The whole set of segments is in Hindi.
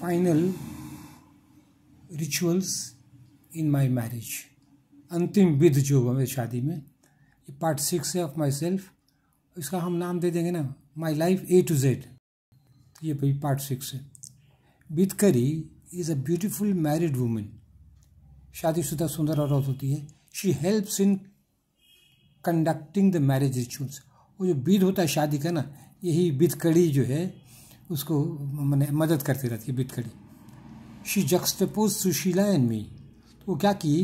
Final rituals in my marriage अंतिम विध जो हुआ मेरी शादी में ये पार्ट सिक्स है ऑफ माई सेल्फ इसका हम नाम दे देंगे ना my life A to Z तो ये भाई पार्ट सिक्स है बिद करी is a beautiful married women शादीशुदा सुंदर औरत होती है she helps in conducting the marriage rituals वो जो विध होता है शादी का ना यही बिद जो है उसको मैंने मदद करती रहती है खड़ी she juxtapose Sushila and me तो वो क्या की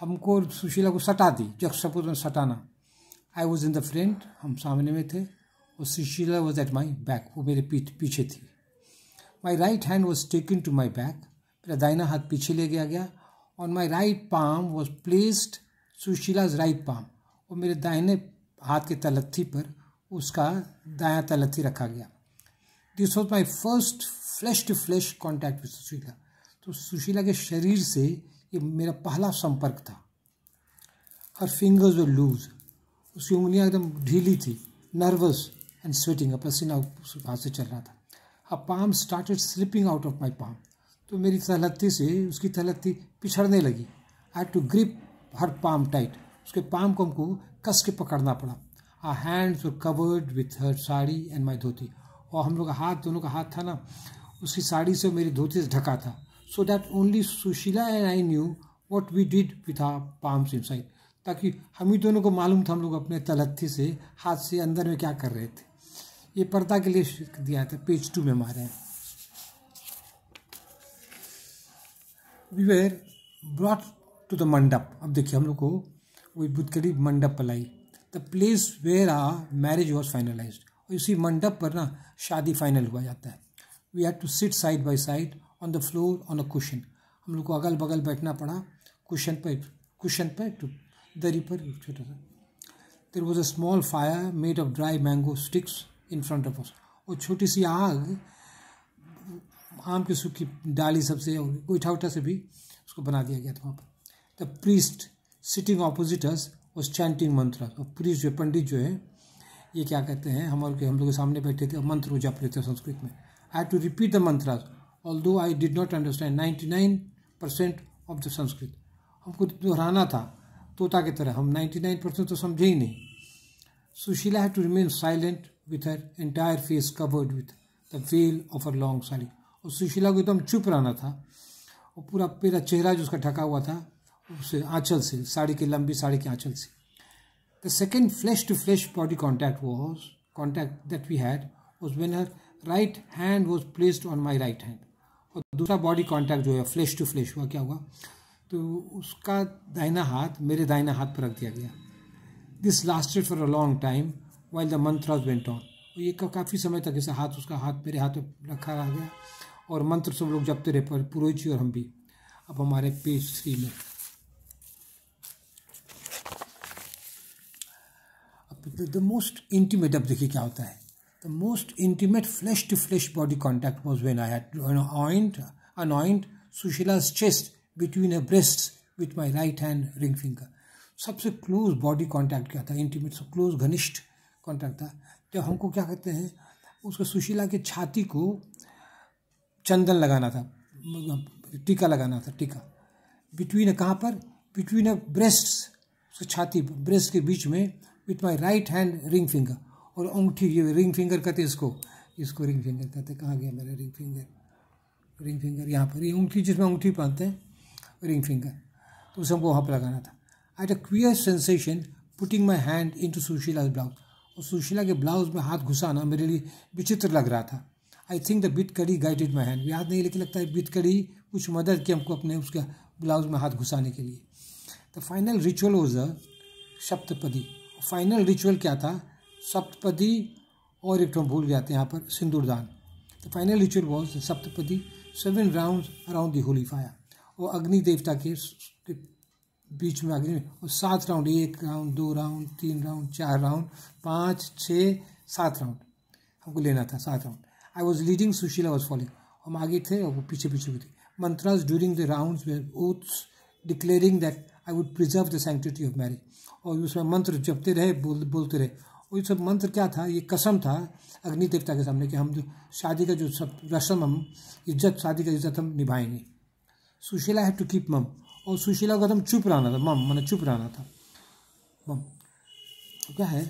हमको सुशीला को सटा दी जक्सपोज में सटाना I was in the front हम सामने में थे और Sushila was at my back वो मेरे पीठ पीछे थी my right hand was taken to my back मेरा दाइना हाथ पीछे ले गया गया और my right palm was placed Sushila's right palm और मेरे दाहिने हाथ के तलत्थी पर उसका दाया तलत्थी रखा गया this was my first flesh to flesh contact with Sushila तो सुशीला के शरीर से ये मेरा पहला संपर्क था हर फिंगर्स और लूज उसकी उंगलियाँ एकदम ढीली थी नर्वस एंड स्वेटिंग पसीना हाथ से चल रहा था अब palm started slipping out of my palm तो मेरी तलहत्ती से उसकी तलहत्ती पिछड़ने लगी I to grip her palm tight उसके पाम को हमको कस के पकड़ना पड़ा आ हैंड्स और covered with her sari and my dhoti और हम लोग का हाथ दोनों का हाथ था ना उसकी साड़ी से मेरी धोती से ढका था so that only Sushila and I knew what we did with our palms inside ताकि हम ही दोनों को मालूम था हम लोग अपने तलत्थी से हाथ से अंदर में क्या कर रहे थे ये पर्दा के लिए दिया था पेज टू में हमारे हैं we were brought to the mandap अब देखिए हम लोग को वही बुधकड़ी मंडप पलाई the place where a marriage was finalized और उसी मंडप पर ना शादी फाइनल हुआ जाता है we had to sit side by side on the floor on a cushion हम लोग को अगल बगल बैठना पड़ा कुशन पर कुशन पर दरी पर छोटा सा there was a small fire made of dry mango sticks in front of us और छोटी सी आग आम की सूखी डाली सबसे गोईठा उठा से भी उसको बना दिया गया था वहाँ पर the priest sitting opposite us was chanting mantra और प्रीस्ट जो पंडित जो है ये क्या कहते हैं हमारे हम लोग के सामने बैठे थे मंत्र रहे थे संस्कृत में I have to repeat the mantra although I did not understand ninety nine percent of the Sanskrit हमको तो दोहराना था तोता की तरह हम नाइन्टी नाइन परसेंट तो समझे ही नहीं Sushila had to remain silent with her entire face covered with the veil of her long sari और सुशीला को एकदम चुप रहना था और पूरा पूरा चेहरा जो उसका ढका हुआ था उससे आँचल से साड़ी की लंबी साड़ी के आँचल से The second flesh to flesh body contact was contact that we had was when her right hand was placed on my right hand और दूसरा बॉडी contact जो है flesh टू flesh हुआ क्या हुआ तो उसका दाहिना हाथ मेरे दाहिना हाथ पर रख दिया गया this lasted for a long time while the mantras went on ये का, काफ़ी समय तक ऐसा हाथ उसका हाथ मेरे हाथ में रखा रह गया और मंत्र सब लोग जपते रहे पर पुरोहित जी और हम भी अब हमारे पेज थ्री में द मोस्ट इंटीमेट अब देखिए क्या होता है the most intimate flesh to flesh body contact was when I had anoint anoint Sushila's chest between a breast with my right hand ring finger सबसे क्लोज बॉडी कॉन्टैक्ट क्या था इंटीमेट सब क्लोज घनिष्ठ कॉन्टैक्ट था जब तो हमको क्या कहते हैं उसको सुशीला के छाती को चंदन लगाना था मतलब टीका लगाना था टीका बिटवीन कहाँ पर बिटवीन अ ब्रेस्ट छाती ब्रेस्ट के बीच में with my right hand ring finger और अंगूठी ये रिंग फिंगर कहते हैं इसको इसको रिंग फिंगर कहते हैं कहाँ गया मेरा रिंग फिंगर रिंग फिंगर यहाँ पर ये अंगूठी जिसमें अंगूठी पहनते हैं रिंग फिंगर तो उसे हमको वहाँ पर लगाना था I ate a queer sensation putting my hand into Sushila blouse और सुशीला के ब्लाउज में हाथ घुसाना मेरे लिए विचित्र लग रहा था आई थिंक द बिट कड़ी गाइडेड माई हैंड याद नहीं लेकिन लगता है बिट कड़ी कुछ मदद की हमको अपने उसका ब्लाउज में हाथ घुसाने के लिए the final ritual was a Saptapadi final ritual क्या था सप्तपदी और एक टर्म भूल जाते हैं यहाँ पर सिंदूरदान the final ritual was Saptapadi seven round around the holy fire और अग्नि देवता के बीच में अग्नि और सात राउंड एक राउंड दो राउंड तीन राउंड चार राउंड पाँच छः सात राउंड हमको लेना था सात round I was leading Sushila was following हम आगे थे और वो पीछे पीछे भी थे mantras during the round we oaths declaring that I would preserve the sanctity of marriage और उसमें मंत्र जपते रहे बोल बोलते रहे और ये सब मंत्र क्या था ये कसम था अग्नि देवता के सामने कि हम जो शादी का जो सब रसम हम इज्जत शादी का इज्जत हम निभाएंगे सुशीला हैव टू कीप मम और सुशीला का तो हम चुप रहना था मम मैंने चुप रहना था मम तो क्या है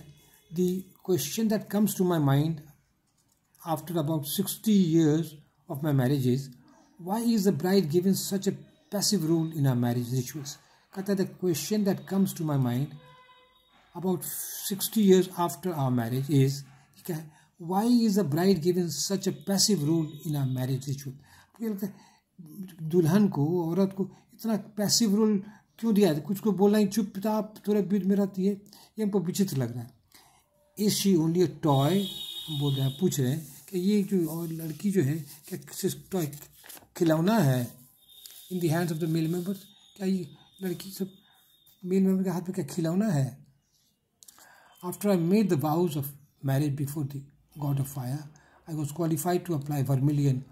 the question that comes to my mind after about sixty years of my marriage is why is the bride given such a passive role in our marriage rituals. Kata, the question that comes to my mind about 60 years after our marriage is why is the bride given such a passive role in our marriage ritual? मुझे लगता है दुल्हन को औरत को इतना पैसिव रोल क्यों दिया है कुछ को बोलना ही चुप आप थोड़े बीच में रहती है ये हमको विचित्र लग रहा है is she only a toy हम बोल रहे हैं पूछ रहे हैं कि ये जो और लड़की जो है क्या टॉय खिलौना है in the hands of the male members क्या ये लड़की सब मेल मेम्बर के हाथ में क्या खिलौना है after I made the vows of marriage before the god of fire I was qualified to apply vermilion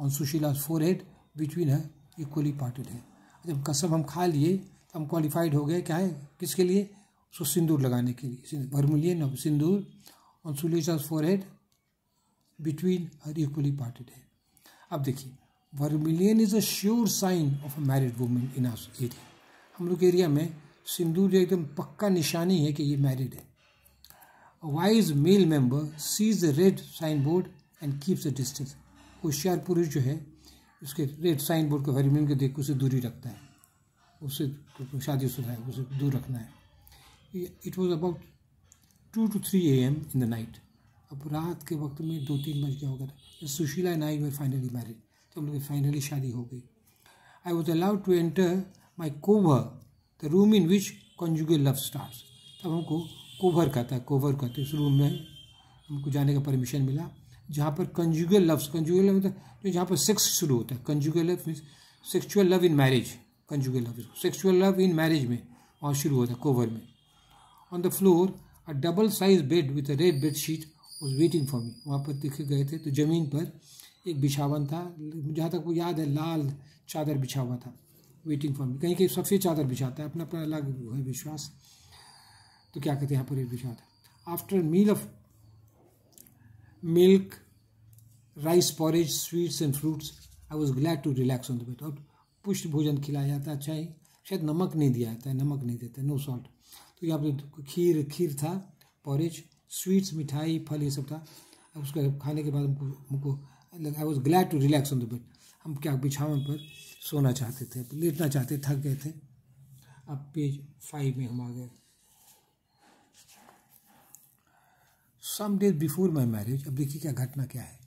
on Sushila's forehead between है इक्वली पार्टेड है जब कसम हम खा लिए तो हम क्वालिफाइड हो गए क्या है किसके लिए उसको सिंदूर लगाने के लिए vermilion of sindoor on Sushila's forehead between her equally parted है अब देखिए vermilion is a sure sign of a married women in our area हम लोग एरिया में सिंदूर एकदम पक्का निशानी है कि ये मैरिड है wise male member sees the red sign board and keeps a distance होशियार पुरुष जो है उसके रेड साइन बोर्ड को वर्मिलियन को देख उसे दूरी रखता है उसे सुधा है उसे दूर रखना है it was about two to three A M in the night अब रात के वक्त में दो तीन बज गया होगा Sushila and I were finally married तो हम लोग फाइनली शादी हो गई I was allow to enter my कोवर the room in which conjugal love starts तब हमको कोवर का था कोवर का हैं उस रूम में हमको जाने का परमिशन मिला जहाँ पर कंजुगल लव्स कंजुगल लव मतलब जहाँ पर सेक्स शुरू होता है conjugal love means sexual love in marriage conjugal love sexual love in marriage में और शुरू होता है कोवर में on the floor a double size bed with a red bed sheet was waiting for me वहाँ पर देखे गए थे तो ज़मीन पर एक बिछावन था जहाँ तक वो याद है लाल चादर बिछा हुआ था वेटिंग फॉर मी कहीं कहीं सफ़ेद चादर बिछाता है अपना अपना अलग है विश्वास तो क्या कहते हैं यहाँ पर एक बिछाता after meal of milk rice porridge sweets and fruits I was glad to relax on the bed और पुष्ट भोजन खिलाया जाता अच्छा ही शायद नमक नहीं दिया जाता है नमक नहीं देता नो सॉल्ट तो यहाँ पर तो खीर खीर था पॉरेज स्वीट्स मिठाई फल ये सब था अब उसका खाने के बाद हमको like I was glad to relax on the bed हम क्या बिछावन पर सोना चाहते थे लेटना चाहते थक गए थे अब पेज फाइव में हम आ गए some days before my marriage अब देखिए क्या घटना क्या है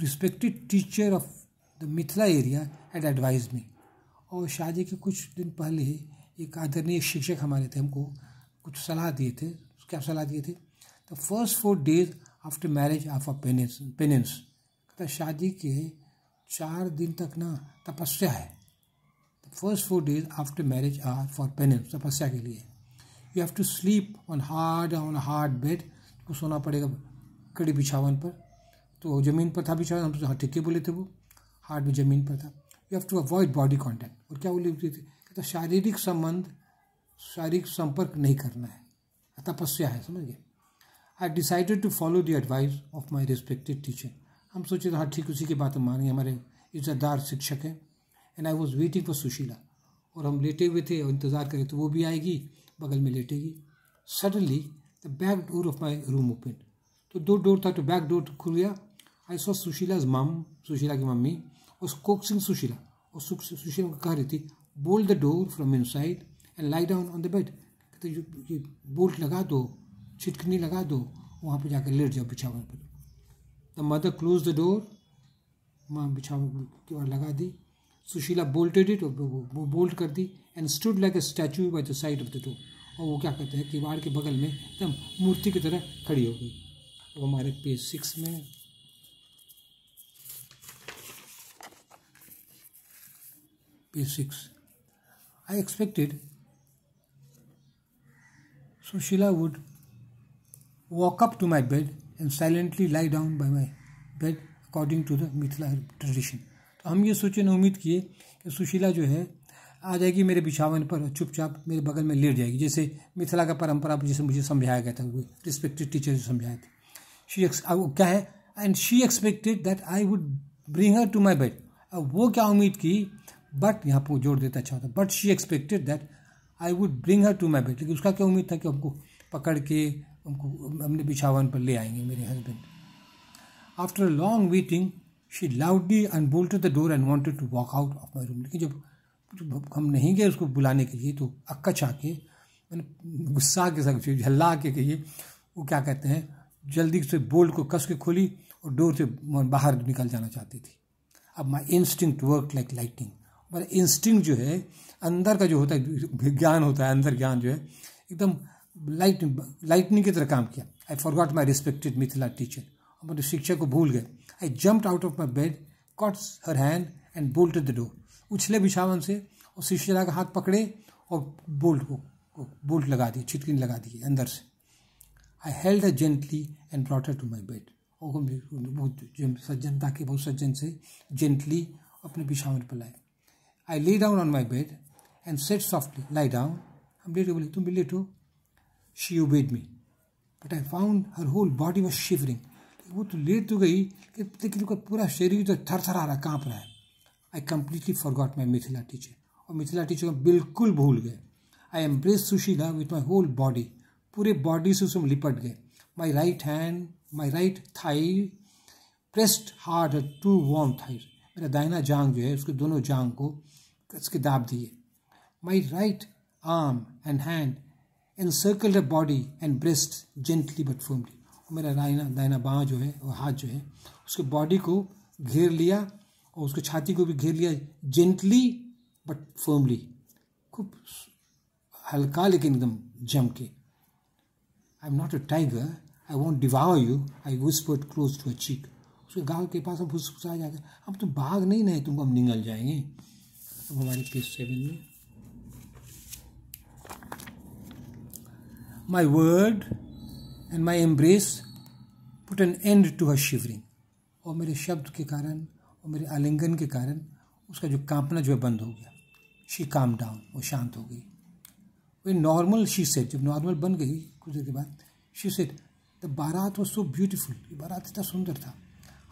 respected teacher of the Mithila area एड एडवाइज मी और शादी के कुछ दिन पहले ही एक आदरणीय शिक्षक हमारे थे हमको कुछ सलाह दिए थे क्या सलाह दिए थे the first four days after marriage of a penance penance कहता शादी के चार दिन तक ना तपस्या है first four days after marriage are for penance तपस्या के लिए you have to sleep on hard on hard bed को सोना पड़ेगा कड़ी बिछावन पर तो ज़मीन पर था बिछावन हम तो टिक्के हाँ, बोले थे वो हार्ड में ज़मीन पर था you have to avoid body contact और क्या बोले थे कहता शारीरिक संबंध शारीरिक संपर्क नहीं करना है तपस्या है समझ गए I decided to follow the advice of my respected teacher हम सोचे तो हाँ ठीक उसी की बात हम मानेंगे हमारे इज्जतदार शिक्षक हैं and I was waiting for Sushila और हम लेटे हुए थे और इंतज़ार करें तो वो भी आएगी बगल में लेटेगी suddenly the back door of my room open तो दो डोर था तो बैक डोर खुल गया आई सॉ सुशीला माम सुशीला की मम्मी और कोक्सिंग सुशीला और सुशीला को कह रही थी bolt the door from inside and lie down on the bed कहते बोल्ट लगा दो छिटकनी लगा दो वहाँ पे जाकर लेट जाओ बिछावन पर the mother close the door माँ बिछावन की ओर लगा दी सुशीला बोल्टेड इट वो बोल्ट कर दी and stood like a statue by the side of the door और वो क्या कहते हैं किवाड़ के बगल में एकदम मूर्ति की तरह खड़ी हो गई अब हमारे पेज सिक्स में page six I expected Sushila would walk up to my bed and silently lie down by my bed according to the Mithila tradition तो हम ये सोचे ना उम्मीद किए कि सुशीला जो है आ जाएगी मेरे बिछावन पर चुपचाप मेरे बगल में लेट जाएगी जैसे मिथिला का परंपरा जैसे मुझे समझाया गया था रिस्पेक्टेड टीचर जो समझाया था शी क्या है and she expected that I would bring her to my bed अब वो क्या उम्मीद की बट यहाँ पर जोड़ देता अच्छा होता but she expected that I would bring her to my bed लेकिन उसका क्या उम्मीद था कि हमको पकड़ के हमको अपने बिछावन पर ले आएंगे मेरे husband after a long waiting she loudly bolt the door and wanted to walk out of my room लेकिन जब, जब हम नहीं गए उसको बुलाने के लिए तो अक्का चाह के मैंने गुस्सा के साथ झल्ला के कहिए वो क्या कहते हैं जल्दी से बोल्ट को कस के खोली और डोर से बाहर निकल जाना चाहती थी अब my instinct work like lightning मेरा इंस्टिंग जो है अंदर का जो होता है ज्ञान होता है अंदर ज्ञान जो है एकदम लाइट लाइटनिंग की तरह काम किया I forgot my respected Mithila teacher और मेरे शिक्षक को भूल गए I jump out of my bed caught her hand and bolt the door उछले बिछावन से और शिष्यला का हाथ पकड़े और बोल्ट को, बोल्ट लगा दिए छिटकिन लगा दिए अंदर से I held a gently and brought her to my bed और बहुत सज्जनता के बहुत सज्जन से जेंटली अपने बिछावन पर लाए I lay down on my bed and said softly lie down हम लेटो बोले तुम भी लेटो she obeyed me but I found her whole body was shivering वो तो लेट तो गई लेकिन उनका पूरा शरीर तो थर थर आ रहा काँप रहा है I completely forgot my Mithila teacher और मिथिला टीचर को बिल्कुल भूल गए I embrace Sushila with my whole body पूरे बॉडी से उसमें लिपट गए my right hand my right thigh pressed hard to warm thigh मेरा दाहिना जांग जो है उसके दोनों जांग को उसके दाब दिए my right arm and hand encircle the body and breast gently but firmly मेरा दाइना दाइना बाँ जो है और हाथ जो है उसके बॉडी को घेर लिया और उसके छाती को भी घेर लिया जेंटली बट फर्मली खूब हल्का लेकिन एकदम जम के I am not a tiger I won't devour you I whispered close to a cheek उसके गाँव के पास हम फुसा जाकर अब तुम भाग नहीं नहीं तुमको हम निगल जाएंगे अब हमारे पेज सेवन में my word and my embrace put an end to her shivering. और मेरे शब्द के कारण और मेरे आलिंगन के कारण उसका जो कांपना जो है बंद हो गया शी काम डाउन वो शांत हो गई वे नॉर्मल शी सेट जब नॉर्मल बन गई कुछ देर के बाद she said the baraat was so beautiful बारात इतना सुंदर था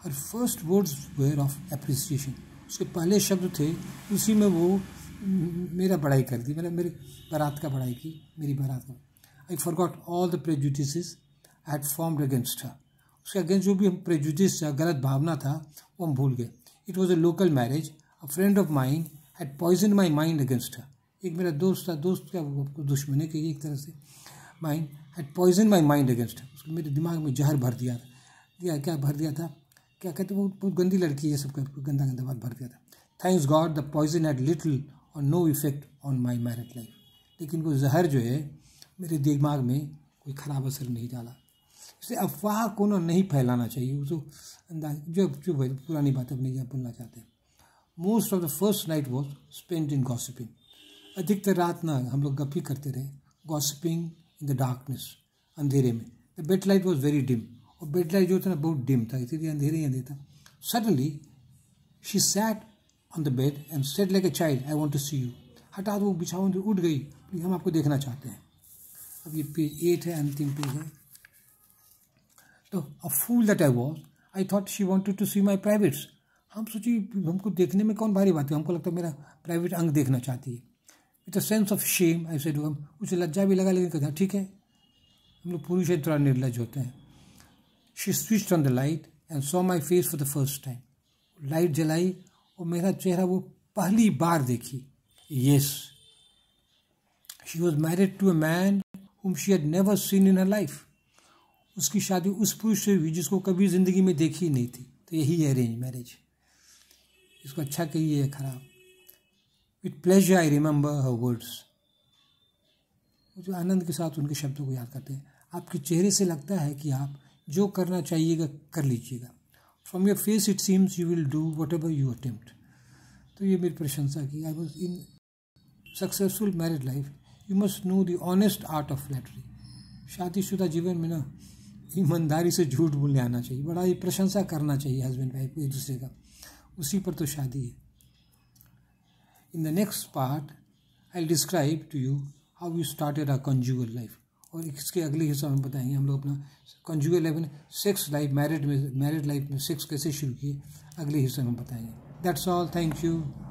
her first words were of appreciation उसके पहले शब्द थे उसी में वो मेरा बड़ाई कर दी मैंने मेरे बारात का बड़ाई की मेरी बारात का I forgot all the prejudice I'd formed against her उसके अगेंस्ट जो भी हम प्रेजुडिस गलत भावना था वो हम भूल गए it was a local marriage a friend of mine had poison my mind against her एक मेरा दोस्त था दोस्त क्या वो आपको दुश्मन है कि एक तरह से mind had poison my mind against उसको मेरे दिमाग में जहर भर दिया था दिया क्या भर दिया था क्या कहते वो बहुत गंदी लड़की है सब गंदा गंदा बात भर दिया था thanks god the poison had little और no effect on my married life लेकिन वो जहर जो है मेरे दिमाग में कोई ख़राब असर नहीं डाला इसलिए अफवाह को ना नहीं फैलाना चाहिए उसको तो अंदाज जो जो पुरानी बात अपनी यहाँ बोलना चाहते हैं most of the first night was spend in gossiping अधिकतर रात ना हम लोग ही करते रहे गॉसिपिंग इन द डार्कनेस अंधेरे में the bed light was very dim और बेड लाइट जो था ना बहुत डिम था इसीलिए अंधेरे ही अंधेरे था suddenly she sat on the bed and said like a child I want to see you हटा वो बिछावन उठ गई हम आपको देखना चाहते हैं अब ये पेज एट है अंतिम पेज है तो a fool that I was I thought she wanted to see my privates हम सोची हमको देखने में कौन भारी बात है हमको लगता है मेरा प्राइवेट अंग देखना चाहती है with a sense of shame I do हम उसे लज्जा भी लगा लेकिन कहता ठीक है हम लोग पुरुष है थोड़ा निर्लज होते हैं she switch on the light and saw my face for the first time light जलाई और मेरा चेहरा वो पहली बार देखी yes she was married to a man whom she had never seen in her life. उसकी शादी उस पुरुष से हुई जिसको कभी ज़िंदगी में देखी ही नहीं थी तो यही है अरेंज मैरिज इसको अच्छा कहिए या खराब with pleasure I remember her words जो आनंद के साथ उनके शब्दों को याद करते हैं आपके चेहरे से लगता है कि आप जो करना चाहिएगा कर लीजिएगा from your face it seems you will do whatever you attempt तो ये मेरी प्रशंसा की I was in successful married life you must know the honest art of flattery शादीशुदा जीवन में ना ईमानदारी से झूठ बोलने आना चाहिए बड़ा ही प्रशंसा करना चाहिए हस्बैंड वाइफ को एक दूसरे का उसी पर तो शादी है in the next part I describe to you how you started a conjugal life और इसके अगले हिस्सा में बताएंगे हम लोग अपना कंजुगल लाइफ में सेक्स लाइफ मैरिड में मैरिड लाइफ में सेक्स कैसे शुरू किए अगले हिस्से में बताएंगे दैट्स ऑल थैंक यू